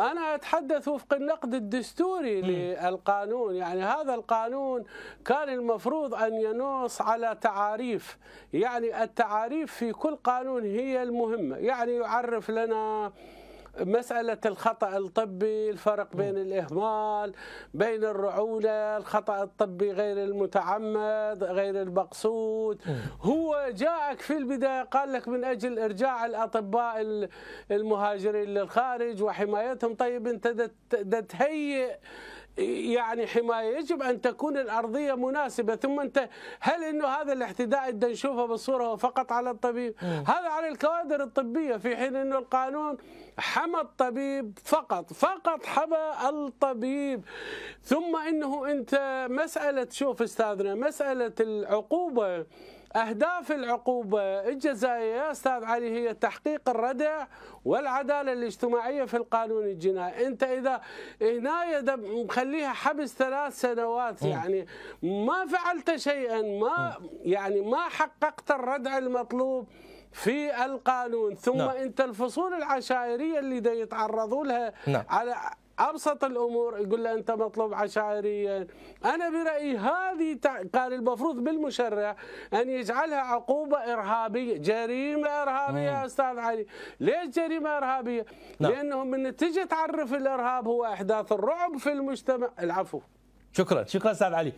أنا أتحدث وفق النقد الدستوري للقانون يعني هذا القانون كان المفروض أن ينص على تعاريف يعني التعاريف في كل قانون هي المهمة يعني يعرف لنا مسألة الخطأ الطبي الفرق بين الإهمال بين الرعولة الخطأ الطبي غير المتعمد غير المقصود هو جاءك في البداية قال لك من أجل إرجاع الأطباء المهاجرين للخارج وحمايتهم طيب أنت تهيئ يعني حمايه يجب ان تكون الارضيه مناسبه ثم انت هل انه هذا الاحتداء اللي نشوفه بالصوره هو فقط على الطبيب هذا على الكوادر الطبيه في حين انه القانون حمى الطبيب فقط فقط حمى الطبيب ثم انه انت مساله شوف استاذنا مساله العقوبه أهداف العقوبة الجزائية يا أستاذ علي هي تحقيق الردع والعدالة الاجتماعية في القانون الجنائي أنت إذا هنا مخليها حبس ثلاث سنوات يعني ما فعلت شيئا ما يعني ما حققت الردع المطلوب في القانون ثم نعم. انت الفصول العشائريه اللي دا يتعرضوا لها نعم. على ابسط الامور يقول له انت مطلوب عشائريا انا برايي هذا كان المفروض بالمشرع أن يجعلها عقوبة إرهابية جريمة إرهابية يا أستاذ علي ليش جريمة إرهابية؟ نعم. لأنهم من تجي تعرف الإرهاب هو إحداث الرعب في المجتمع العفو شكرا شكرا استاذ علي